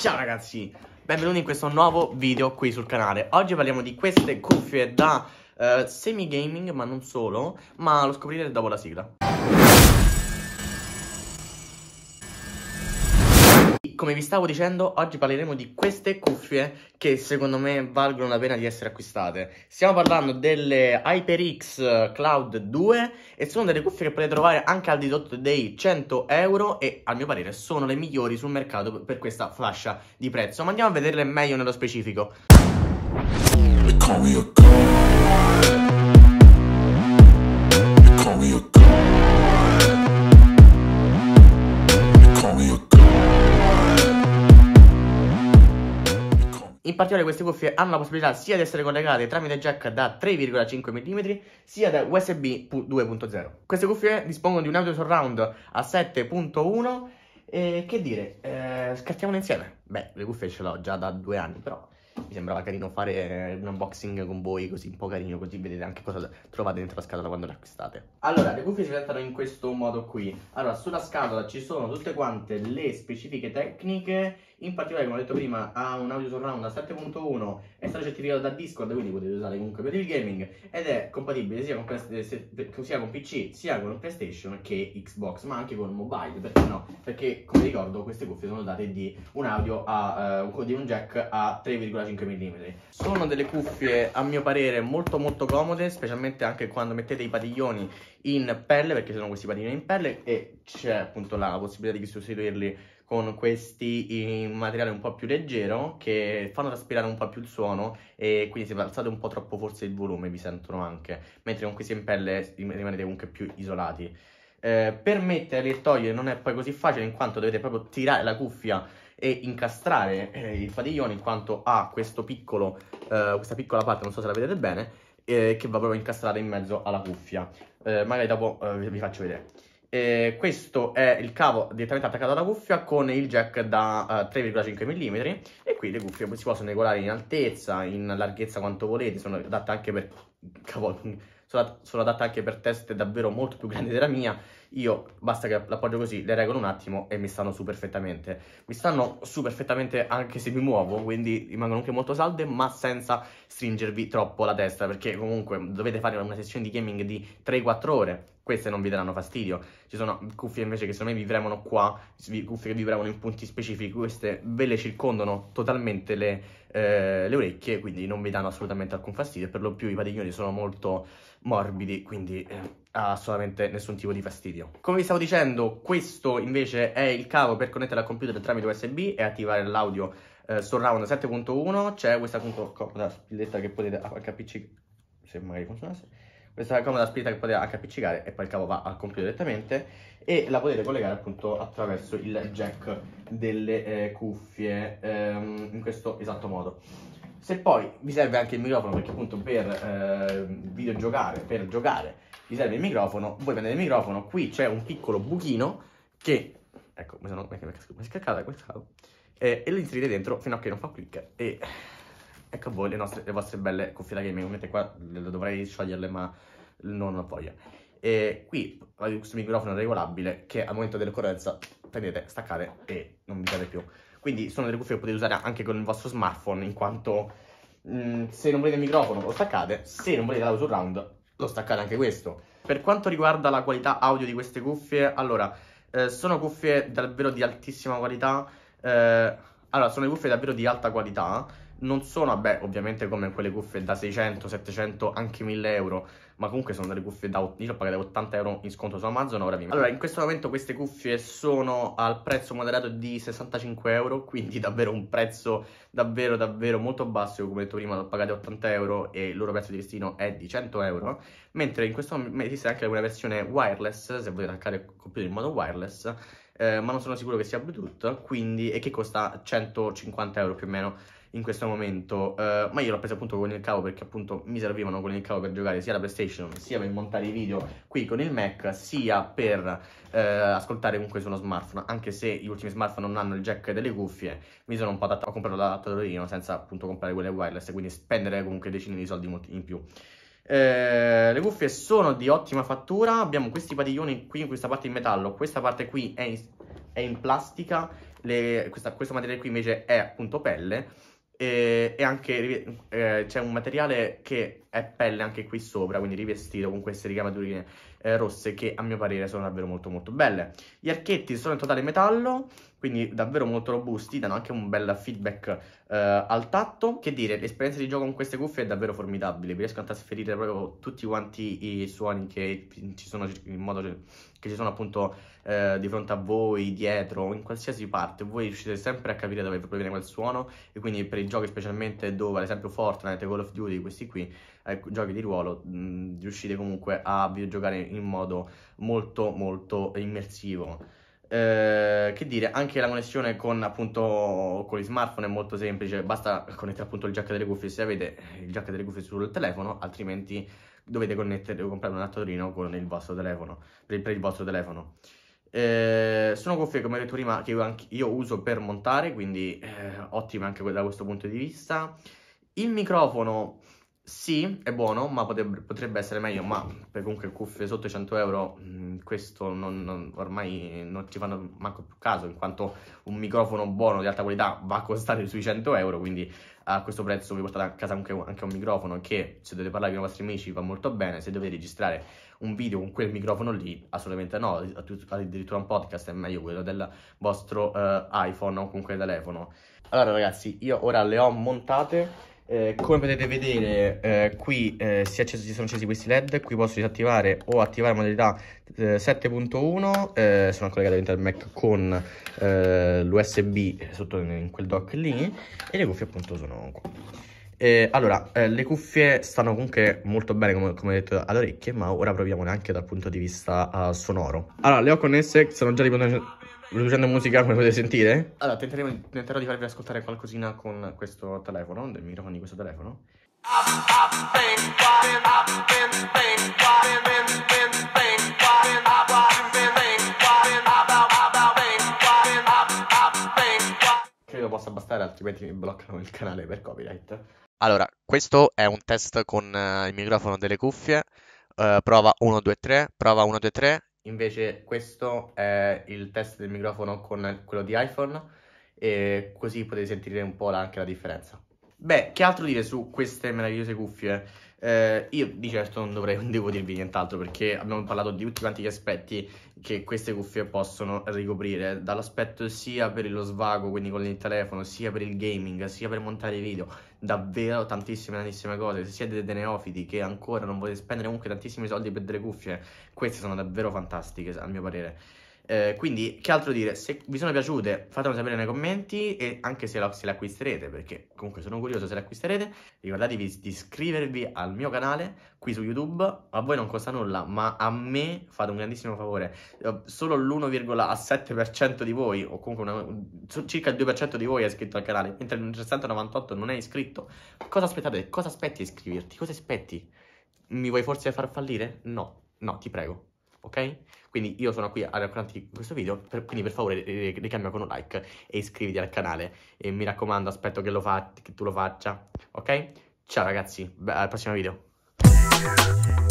Ciao ragazzi, benvenuti in questo nuovo video qui sul canale Oggi parliamo di queste cuffie da uh, eh, semi gaming ma non solo Ma lo scoprirete dopo la sigla Come vi stavo dicendo, oggi parleremo di queste cuffie che secondo me valgono la pena di essere acquistate. Stiamo parlando delle HyperX Cloud 2 e sono delle cuffie che potete trovare anche al di sotto dei 100 euro e a mio parere sono le migliori sul mercato per questa fascia di prezzo. Ma andiamo a vederle meglio nello specifico. particolare queste cuffie hanno la possibilità sia di essere collegate tramite jack da 3,5 mm sia da USB 2.0. Queste cuffie dispongono di un audio surround a 7.1 e che dire, eh, scattiamole insieme. Beh, le cuffie ce l'ho già da due anni, però mi sembrava carino fare eh, un unboxing con voi così un po' carino, così vedete anche cosa trovate dentro la scatola quando le acquistate. Allora, le cuffie si presentano in questo modo qui. Allora, sulla scatola ci sono tutte quante le specifiche tecniche in particolare come ho detto prima ha un audio surround a 7.1 è stato certificato da Discord quindi potete usare comunque per il gaming ed è compatibile sia con, eh, sia con PC sia con PlayStation che Xbox ma anche con mobile perché no? Perché come ricordo queste cuffie sono dotate di un audio a, uh, di un jack a 3,5 mm sono delle cuffie a mio parere molto molto comode specialmente anche quando mettete i padiglioni in pelle perché sono questi padiglioni in pelle e c'è appunto la possibilità di sostituirli con questi in materiale un po' più leggero che fanno traspirare un po' più il suono e quindi se alzate un po' troppo forse il volume vi sentono anche, mentre con questi in pelle rimanete comunque più isolati. Eh, per metterli e togliere non è poi così facile in quanto dovete proprio tirare la cuffia e incastrare eh, il fadiglione in quanto ha piccolo, eh, questa piccola parte, non so se la vedete bene, eh, che va proprio incastrata in mezzo alla cuffia. Eh, magari dopo eh, vi faccio vedere eh, questo è il cavo direttamente attaccato alla cuffia con il jack da eh, 3,5 mm e qui le cuffie si possono regolare in altezza, in larghezza quanto volete, sono adatte anche per, sono adatte anche per teste davvero molto più grandi della mia, io basta che l'appoggio così, le regolo un attimo e mi stanno su perfettamente, mi stanno su perfettamente anche se mi muovo, quindi rimangono anche molto salde ma senza stringervi troppo la testa perché comunque dovete fare una sessione di gaming di 3-4 ore queste non vi daranno fastidio. Ci sono cuffie invece che secondo me vi premono qua, cuffie che vi in punti specifici, queste ve le circondano totalmente le, eh, le orecchie, quindi non vi danno assolutamente alcun fastidio. Per lo più i padiglioni sono molto morbidi, quindi eh, assolutamente nessun tipo di fastidio. Come vi stavo dicendo, questo invece è il cavo per connettere al computer tramite USB e attivare l'audio eh, surround 7.1. C'è questa appunto corda spilletta che potete anche appiccicare, se magari funzionasse questa è come la spirita che potete appiccicare e poi il cavo va al computer direttamente e la potete collegare appunto attraverso il jack delle eh, cuffie ehm, in questo esatto modo. Se poi vi serve anche il microfono perché appunto per eh, videogiocare, per giocare, vi serve il microfono, voi prendete il microfono, qui c'è un piccolo buchino che, ecco, mi sono, mi è scaccata questa, eh, e lo inserite dentro fino a che non fa click e ecco a boh, voi le, nostre, le vostre belle cuffie da gaming, ovviamente qua le dovrei scioglierle ma non ho voglia. E qui avete questo microfono regolabile che al momento dell'occorrenza prendete, staccate e non vi serve più. Quindi sono delle cuffie che potete usare anche con il vostro smartphone in quanto mh, mm, se non volete il microfono lo staccate, se non volete l'audio surround lo staccate anche questo. Per quanto riguarda la qualità audio di queste cuffie, allora eh, sono cuffie davvero di altissima qualità, eh, allora sono cuffie davvero di alta qualità non sono, vabbè, ovviamente come quelle cuffie da 600, 700, anche 1000 euro, ma comunque sono delle cuffie da, io ho pagato 80 euro in sconto su Amazon, ora vi Allora, in questo momento queste cuffie sono al prezzo moderato di 65 euro, quindi davvero un prezzo davvero davvero molto basso, come detto prima l'ho pagato 80 euro e il loro prezzo di destino è di 100 euro, mentre in questo momento esiste anche una versione wireless, se volete attaccare il computer in modo wireless, eh, ma non sono sicuro che sia Bluetooth, quindi, e che costa 150 euro più o meno in questo momento, uh, ma io l'ho presa appunto con il cavo perché appunto mi servivano con il cavo per giocare sia la PlayStation, sia per montare i video qui con il Mac, sia per uh, ascoltare comunque su uno smartphone, anche se gli ultimi smartphone non hanno il jack delle cuffie, mi sono un po' adattato, ho comprato l'adattatore senza appunto comprare quelle wireless, quindi spendere comunque decine di soldi in più. Eh, le cuffie sono di ottima fattura, abbiamo questi padiglioni qui in questa parte in metallo, questa parte qui è in, è in plastica, le, questa, questo materiale qui invece è appunto pelle e, e anche eh, c'è un materiale che è pelle anche qui sopra, quindi rivestito con queste ricamaturine eh, rosse che a mio parere sono davvero molto molto belle. Gli archetti sono in totale metallo, quindi davvero molto robusti, danno anche un bel feedback eh, al tatto. Che dire, l'esperienza di gioco con queste cuffie è davvero formidabile, vi riescono a trasferire proprio tutti quanti i suoni che ci sono in modo che ci sono appunto eh, di fronte a voi, dietro, in qualsiasi parte, voi riuscite sempre a capire da dove proviene quel suono e quindi per i giochi specialmente dove ad esempio Fortnite, Call of Duty, questi qui, eh, giochi di ruolo, mh, mm, riuscite comunque a videogiocare in modo molto molto immersivo. Eh, che dire, anche la connessione con appunto con gli smartphone è molto semplice, basta connettere appunto il jack delle cuffie se avete il jack delle cuffie sul telefono, altrimenti dovete connettere, comprare un adattatore con il vostro telefono, per, per il vostro telefono. Eh, sono cuffie, come ho detto prima, che io, io uso per montare, quindi eh, ottime anche da questo punto di vista. Il microfono sì, è buono, ma potrebbe, potrebbe essere meglio, ma per comunque cuffie sotto i 100 euro mm, questo non, non, ormai non ci fanno manco più caso, in quanto un microfono buono di alta qualità va a costare sui 100 euro, quindi a questo prezzo vi portate a casa anche, anche un microfono che se dovete parlare con i vostri amici va molto bene, se dovete registrare un video con quel microfono lì assolutamente no, addirittura un podcast è meglio quello del vostro uh, iPhone o comunque telefono. Allora ragazzi, io ora le ho montate eh, come potete vedere eh, qui eh, si, acceso, si, sono accesi questi led, qui posso disattivare o attivare modalità 7.1, eh, eh, sono collegato all'interno del Mac con l'USB sotto in quel dock lì e le cuffie appunto sono qua. allora, le cuffie stanno comunque molto bene come, come detto alle orecchie, ma ora proviamone anche dal punto di vista uh, sonoro. Allora, le ho connesse, sono già di Producendo musica come potete sentire? Allora, tenteremo, tenterò di farvi ascoltare qualcosina con questo telefono, del microfono di questo telefono. Credo possa bastare, altrimenti mi bloccano il canale per copyright. Allora, questo è un test con uh, il microfono delle cuffie. Uh, prova 1, 2, 3, prova 1, 2, 3 Invece questo è il test del microfono con quello di iPhone e così potete sentire un po' anche la differenza. Beh, che altro dire su queste meravigliose cuffie? Eh, io di certo non, dovrei, non devo dirvi nient'altro perché abbiamo parlato di tutti quanti gli aspetti che queste cuffie possono ricoprire, dall'aspetto sia per lo svago, quindi con il telefono, sia per il gaming, sia per montare video, davvero tantissime, tantissime cose. Se siete dei neofiti che ancora non volete spendere comunque tantissimi soldi per delle cuffie, queste sono davvero fantastiche, a mio parere. Eh, quindi, che altro dire? Se vi sono piaciute, fatemelo sapere nei commenti e anche se, la, se le acquisterete, perché comunque sono curioso se le acquisterete. Ricordatevi di iscrivervi al mio canale qui su YouTube. A voi non costa nulla, ma a me fate un grandissimo favore. Eh, solo l'1,7% di voi, o comunque una, circa il 2% di voi è iscritto al canale, mentre il 398 non è iscritto. Cosa aspettate? Cosa aspetti a iscriverti? Cosa aspetti? Mi vuoi forse far fallire? No, no, ti prego, ok? Quindi io sono qui a raccontarti questo video, per, quindi per favore eh, eh, ricambia con un like e iscriviti al canale. E mi raccomando, aspetto che, fa, che tu lo faccia, ok? Ciao ragazzi, al prossimo video.